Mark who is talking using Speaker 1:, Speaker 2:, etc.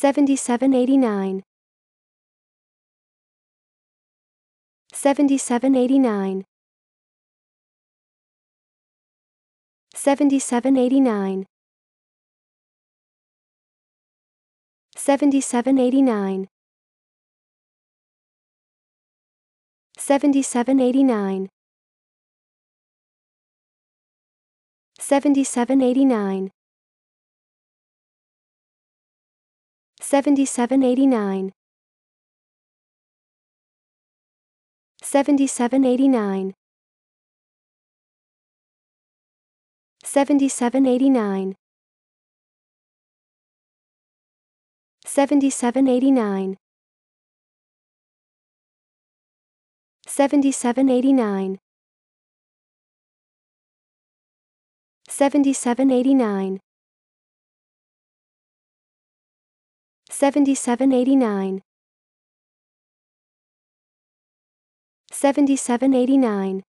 Speaker 1: 7789 7789 7789 7789 7789 7789 7789 7789 7789 7789 7789 7789 7789 7789